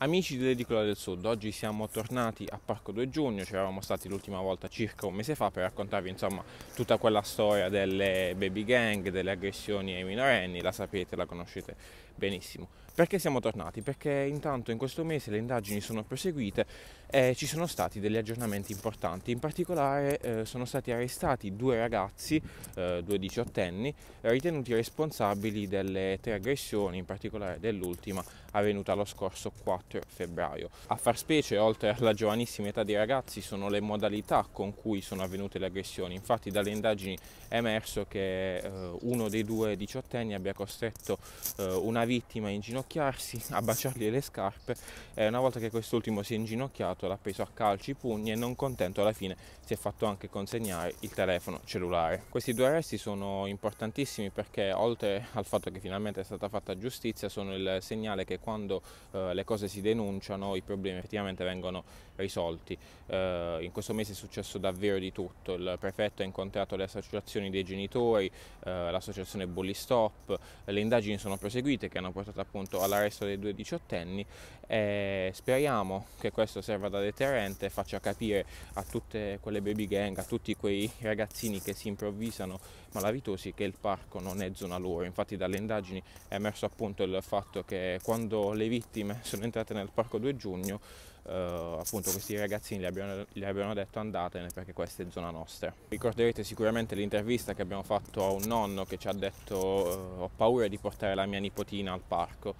Amici dell'edicola del sud, oggi siamo tornati a Parco 2 Giugno, ci eravamo stati l'ultima volta circa un mese fa per raccontarvi insomma tutta quella storia delle baby gang, delle aggressioni ai minorenni, la sapete, la conoscete benissimo. Perché siamo tornati? Perché intanto in questo mese le indagini sono proseguite e ci sono stati degli aggiornamenti importanti, in particolare eh, sono stati arrestati due ragazzi, eh, due diciottenni, ritenuti responsabili delle tre aggressioni, in particolare dell'ultima avvenuta lo scorso 4 24 febbraio. A far specie, oltre alla giovanissima età dei ragazzi, sono le modalità con cui sono avvenute le aggressioni. Infatti dalle indagini è emerso che eh, uno dei due diciottenni abbia costretto eh, una vittima a inginocchiarsi, a baciargli le scarpe e una volta che quest'ultimo si è inginocchiato l'ha preso a calci, pugni e non contento alla fine si è fatto anche consegnare il telefono cellulare. Questi due arresti sono importantissimi perché oltre al fatto che finalmente è stata fatta giustizia sono il segnale che quando eh, le cose si si denunciano i problemi effettivamente vengono risolti. Eh, in questo mese è successo davvero di tutto, il prefetto ha incontrato le associazioni dei genitori, eh, l'associazione Bully Stop, le indagini sono proseguite che hanno portato appunto all'arresto dei due diciottenni e speriamo che questo serva da deterrente e faccia capire a tutte quelle baby gang, a tutti quei ragazzini che si improvvisano malavitosi che il parco non è zona loro. Infatti dalle indagini è emerso appunto il fatto che quando le vittime sono entrate andate nel parco 2 giugno, eh, appunto questi ragazzini gli abbiamo, gli abbiamo, detto andatene perché questa è zona nostra. Ricorderete sicuramente l'intervista che abbiamo fatto a un nonno che ci ha detto eh, ho paura di portare la mia nipotina al parco.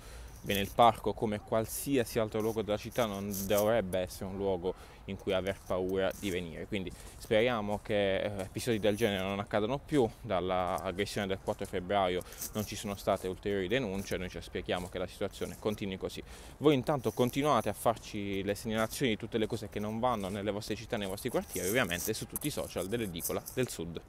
Bene, il parco come qualsiasi altro luogo della città non dovrebbe essere un luogo in cui aver paura di venire. Quindi speriamo che eh, episodi del genere non accadano più. Dall'aggressione del 4 febbraio non ci sono state ulteriori denunce, noi ci aspettiamo che la situazione continui così. Voi intanto continuate a farci le segnalazioni di tutte le cose che non vanno nelle vostre città, nei vostri quartieri, ovviamente su tutti i social dell'edicola del sud.